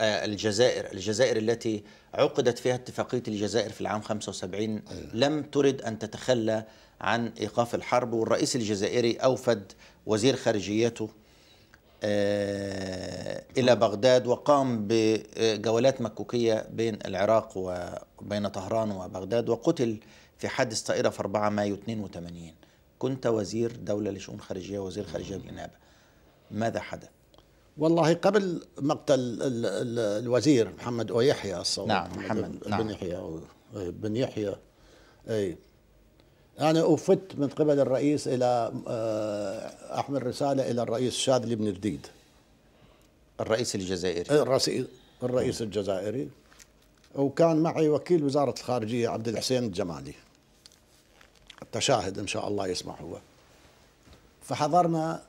آه، الجزائر الجزائر التي عقدت فيها اتفاقية الجزائر في العام 75 أيوة. لم ترد أن تتخلى عن إيقاف الحرب والرئيس الجزائري أوفد وزير خارجيته آه، إلى بغداد وقام بجولات مكوكية بين العراق وبين طهران وبغداد وقتل في حادث طائرة في 4 مايو 82 كنت وزير دولة لشؤون خارجية وزير خارجية بالنيابة ماذا حدث؟ والله قبل مقتل الوزير محمد ويحيى الصواب نعم محمد بن نعم. يحيى بن يحيى اي انا افدت من قبل الرئيس الى آه، احمل رساله الى الرئيس شاذلي بن جديد الرئيس الجزائري الرئيس الرئيس الجزائري وكان معي وكيل وزاره الخارجيه عبد الحسين الجمالي التشاهد ان شاء الله يسمح هو فحضرنا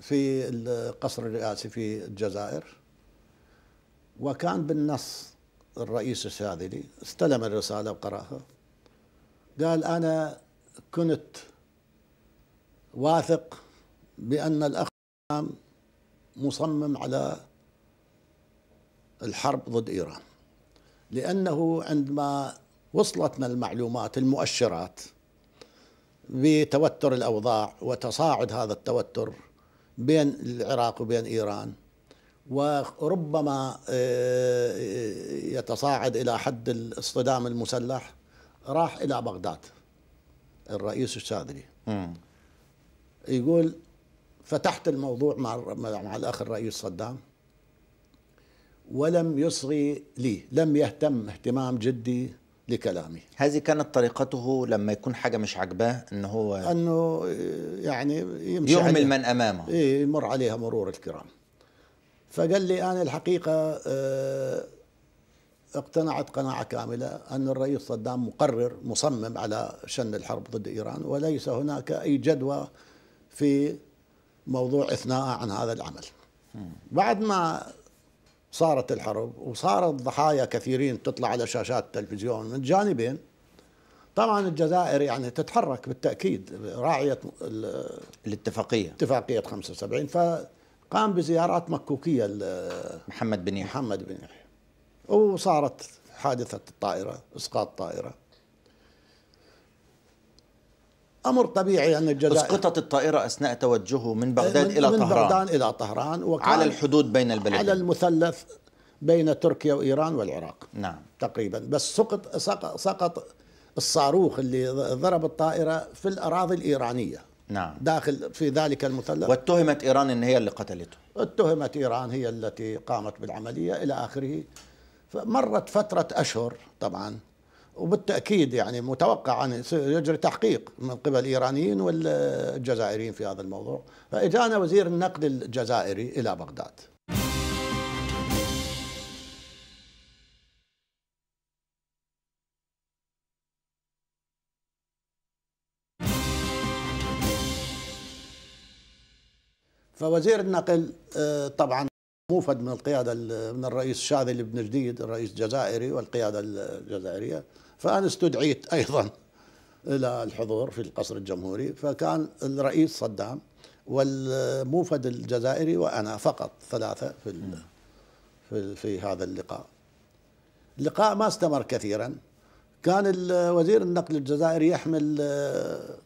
في القصر الرئاسي في الجزائر وكان بالنص الرئيس الشاذلي استلم الرسالة وقرأها قال أنا كنت واثق بأن الأخ مصمم على الحرب ضد إيران لأنه عندما وصلتنا المعلومات المؤشرات بتوتر الأوضاع وتصاعد هذا التوتر بين العراق وبين إيران وربما آه، آه، يتصاعد إلى حد الاصطدام المسلح راح إلى بغداد الرئيس الشاذلي يقول فتحت الموضوع مع مع الاخ الرئيس صدام ولم يصغي لي لم يهتم اهتمام جدي لكلامه هذه كانت طريقته لما يكون حاجة مش عاجباه أن هو أنه آه، يعني يمشي يهمل من أمامه إيه يمر عليها مرور الكرام فقال لي أنا الحقيقة اه اقتنعت قناعة كاملة أن الرئيس صدام مقرر مصمم على شن الحرب ضد إيران وليس هناك أي جدوى في موضوع إثناء عن هذا العمل بعد ما صارت الحرب وصارت ضحايا كثيرين تطلع على شاشات التلفزيون من جانبين طبعا الجزائر يعني تتحرك بالتاكيد راعيه الاتفاقيه اتفاقيه 75 فقام بزيارات مكوكيه محمد بن يحيى محمد بن يحيى وصارت حادثه الطائره اسقاط طائره امر طبيعي ان الجزائر اسقطت الطائره اثناء توجهه من بغداد من الى من طهران من بغداد الى طهران وكان على الحدود بين البلدين على المثلث بين تركيا وايران والعراق نعم تقريبا بس سقط سقط الصاروخ اللي ضرب الطائره في الاراضي الايرانيه نعم داخل في ذلك المثلث واتهمت ايران ان هي اللي قتلته اتهمت ايران هي التي قامت بالعمليه الى اخره فمرت فتره اشهر طبعا وبالتاكيد يعني متوقع ان يجري تحقيق من قبل الايرانيين والجزائريين في هذا الموضوع فاجانا وزير النقد الجزائري الى بغداد فوزير النقل آه، طبعا موفد من القيادة من الرئيس الشاذلي بن جديد الرئيس الجزائري والقيادة الجزائرية فأنا استدعيت أيضا إلى الحضور في القصر الجمهوري فكان الرئيس صدام والموفد الجزائري وأنا فقط ثلاثة في في, في هذا اللقاء اللقاء ما استمر كثيرا كان وزير النقل الجزائري يحمل آه،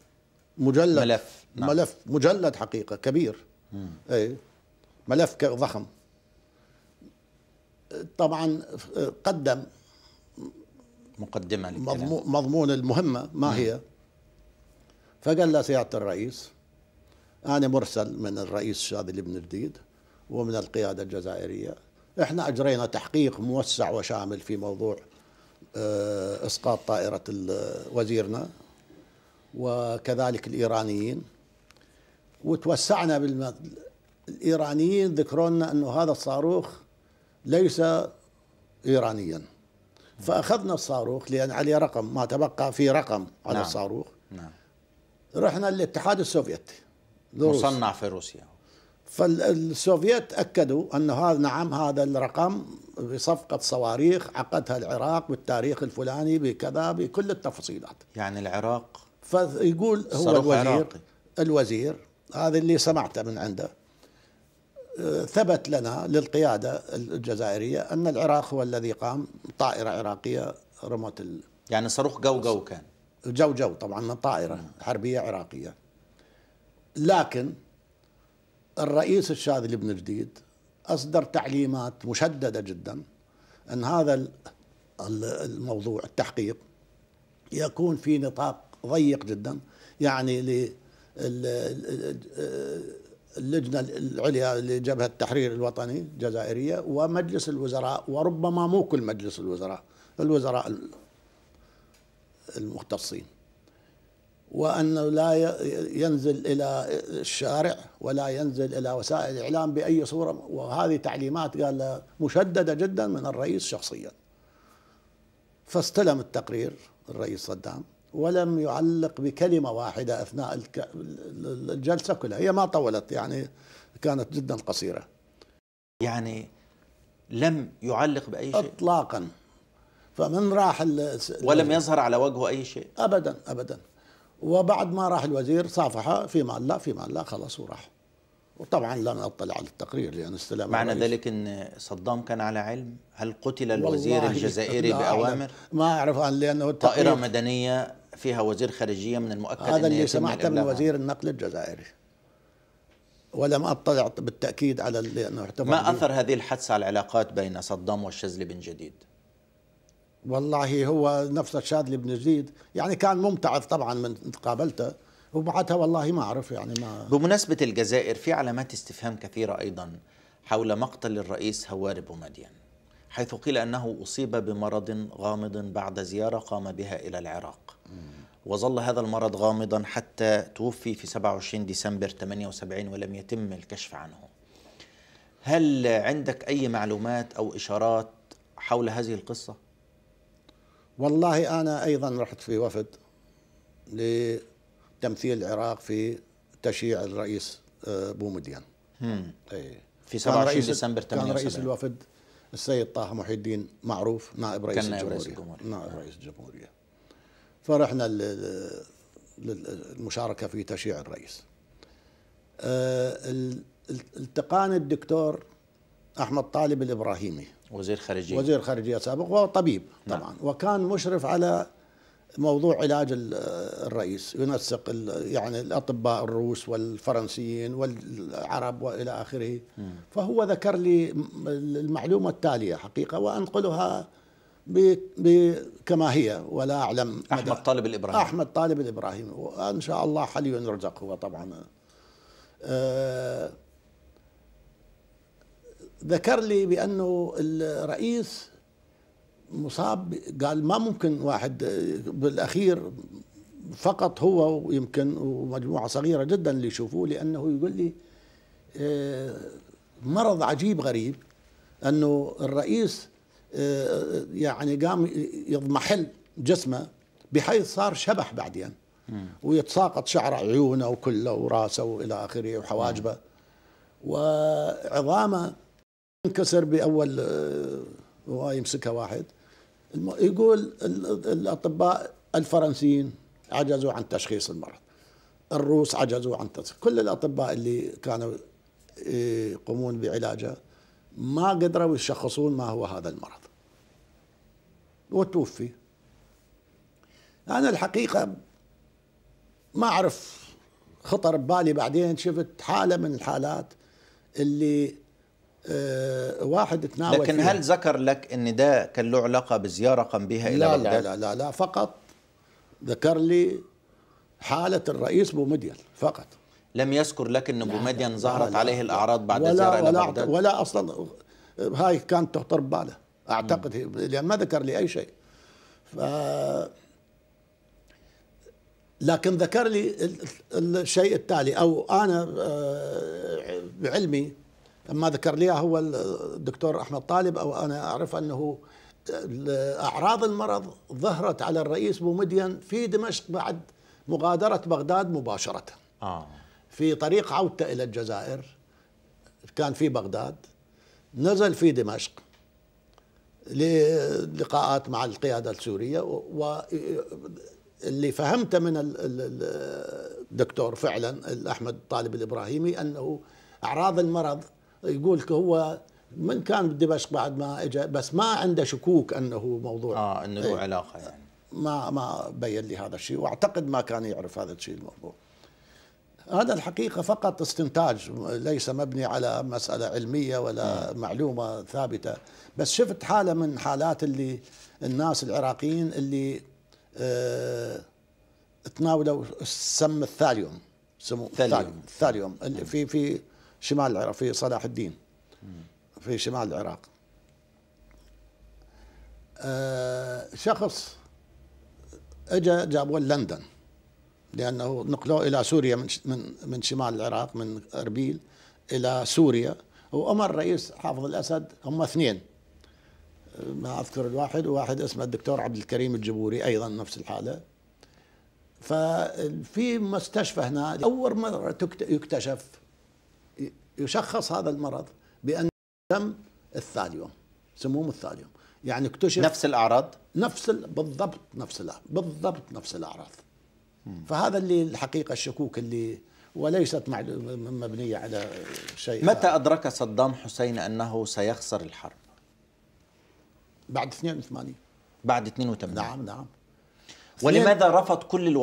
مجلد ملف نعم. ملف مجلد حقيقة كبير أي ملف ضخم طبعا قدم مقدمة مضمون, مضمون المهمة ما نعم. هي فقال له سيادة الرئيس أنا مرسل من الرئيس شاذ بن جديد ومن القيادة الجزائرية احنا أجرينا تحقيق موسع وشامل في موضوع آه، إسقاط طائرة وزيرنا وكذلك الإيرانيين وتوسعنا بالم... الإيرانيين ذكرونا أنه هذا الصاروخ ليس إيرانيا فأخذنا الصاروخ لأن عليه رقم ما تبقى في رقم على نعم. الصاروخ نعم. رحنا للاتحاد السوفيتي مصنع في روسيا فالسوفيت أكدوا أن هذا نعم هذا الرقم بصفقة صواريخ عقدها العراق بالتاريخ الفلاني بكذا بكل التفصيلات يعني العراق فيقول هو الوزير عراقي. الوزير هذا اللي سمعته من عنده ثبت لنا للقيادة الجزائرية أن العراق هو الذي قام طائرة عراقية رمت ال... يعني صاروخ جو جو كان جو جو طبعا طائرة حربية عراقية لكن الرئيس الشاذلي بن جديد أصدر تعليمات مشددة جدا أن هذا الموضوع التحقيق يكون في نطاق ضيق جدا يعني اللجنة العليا لجبهة التحرير الوطني الجزائرية ومجلس الوزراء وربما مو كل مجلس الوزراء الوزراء المختصين وأنه لا ينزل إلى الشارع ولا ينزل إلى وسائل الإعلام بأي صورة وهذه تعليمات قال مشددة جدا من الرئيس شخصيا فاستلم التقرير الرئيس صدام ولم يعلق بكلمه واحده اثناء الجلسه كلها هي ما طولت يعني كانت جدا قصيره يعني لم يعلق باي شيء اطلاقا فمن راح ولم يظهر على وجهه اي شيء ابدا ابدا وبعد ما راح الوزير صافحه في الله في الله خلاص وراح وطبعا لم اطلع على التقرير لان يعني معنى الرئيس. ذلك ان صدام كان على علم هل قتل الوزير الجزائري باوامر ما اعرف عن لانه طائره مدنيه فيها وزير خارجيه من المؤكد هذا اللي سمعته من وزير النقل الجزائري ولم اطلع بالتاكيد على اللي انه ما اثر هذه الحادثه على العلاقات بين صدام والشاذلي بن جديد؟ والله هو نفس الشاذلي بن جديد يعني كان ممتعض طبعا من قابلته وبعدها والله ما اعرف يعني ما بمناسبه الجزائر في علامات استفهام كثيره ايضا حول مقتل الرئيس هواري بومدين حيث قيل انه اصيب بمرض غامض بعد زياره قام بها الى العراق وظل هذا المرض غامضا حتى توفي في 27 ديسمبر 78 ولم يتم الكشف عنه هل عندك أي معلومات أو إشارات حول هذه القصة؟ والله أنا أيضا رحت في وفد لتمثيل العراق في تشييع الرئيس آه، بومدين أي. في 27 ديسمبر 78 كان رئيس الوفد السيد طه محي الدين معروف نائب رئيس الجمهورية نائب رئيس الجمهورية فرحنا للمشاركة في تشييع الرئيس آه، التقانا الدكتور أحمد طالب الإبراهيمي وزير خارجية وزير خارجية سابق وهو طبيب نعم. طبعا نعم. وكان مشرف على موضوع علاج الرئيس ينسق يعني الاطباء الروس والفرنسيين والعرب والى اخره فهو ذكر لي المعلومه التاليه حقيقه وانقلها ب كما هي ولا أعلم أحمد مدى. طالب الإبراهيم أحمد طالب الإبراهيم وإن شاء الله حلي يرزق هو طبعا آه ذكر لي بأنه الرئيس مصاب قال ما ممكن واحد بالأخير فقط هو ويمكن ومجموعة صغيرة جدا اللي يشوفوه لأنه يقول لي آه مرض عجيب غريب أنه الرئيس آه، يعني قام يضمحل جسمه بحيث صار شبح بعدين يعني ويتساقط شعر عيونه وكله وراسه والى اخره وحواجبه وعظامه انكسر باول آه، هو يمسكها واحد يقول الاطباء الفرنسيين عجزوا عن تشخيص المرض الروس عجزوا عن تشخيص كل الاطباء اللي كانوا يقومون بعلاجه ما قدروا يشخصون ما هو هذا المرض وتوفي أنا الحقيقة ما أعرف خطر ببالي بعدين شفت حالة من الحالات اللي آه واحد تناول لكن فيها. هل ذكر لك ان ده كان له علاقه بزياره قام بها الى لا لا لا لا لا فقط ذكر لي حاله الرئيس بومدين فقط لم يذكر لك ان بومدين ظهرت لا لا عليه الاعراض بعد ولا زيارة ولا الى بغداد؟ ولا اصلا آه، هاي كانت تخطر بباله اعتقد لان ما ذكر لي اي شيء ف لكن ذكر لي الشيء التالي او انا آه، بعلمي ما ذكر لي هو الدكتور احمد طالب او انا اعرف انه اعراض المرض ظهرت على الرئيس بومدين في دمشق بعد مغادره بغداد مباشره آه. في طريق عودته الى الجزائر كان في بغداد نزل في دمشق للقاءات مع القيادة السورية واللي فهمت من الدكتور فعلا أحمد طالب الإبراهيمي أنه أعراض المرض يقول هو من كان بدمشق بعد ما اجى بس ما عنده شكوك انه موضوع اه انه له إيه. علاقه يعني ما ما بين لي هذا الشيء واعتقد ما كان يعرف هذا الشيء الموضوع هذا الحقيقة فقط استنتاج ليس مبني على مسألة علمية ولا م. معلومة ثابتة بس شفت حالة من حالات اللي الناس العراقيين اللي اه تناولوا السم الثاليوم سمو الثاليوم الثاليوم في في شمال العراق في صلاح الدين في شمال العراق أه شخص اجى جابوه لندن لأنه نقلوه إلى سوريا من من من شمال العراق من أربيل إلى سوريا وأمر رئيس حافظ الأسد هم اثنين ما أذكر الواحد وواحد اسمه الدكتور عبد الكريم الجبوري أيضا نفس الحالة ففي مستشفى هنا أول مرة يكتشف يشخص هذا المرض بأن دم الثاليوم سموم الثاليوم يعني اكتشف نفس الأعراض نفس بالضبط نفس بالضبط نفس الأعراض فهذا اللي الحقيقة الشكوك اللي وليست مبنية على شيء متى أدرك صدام حسين أنه سيخسر الحرب؟ بعد 82 بعد 82 نعم نعم ولماذا رفض كل الوصول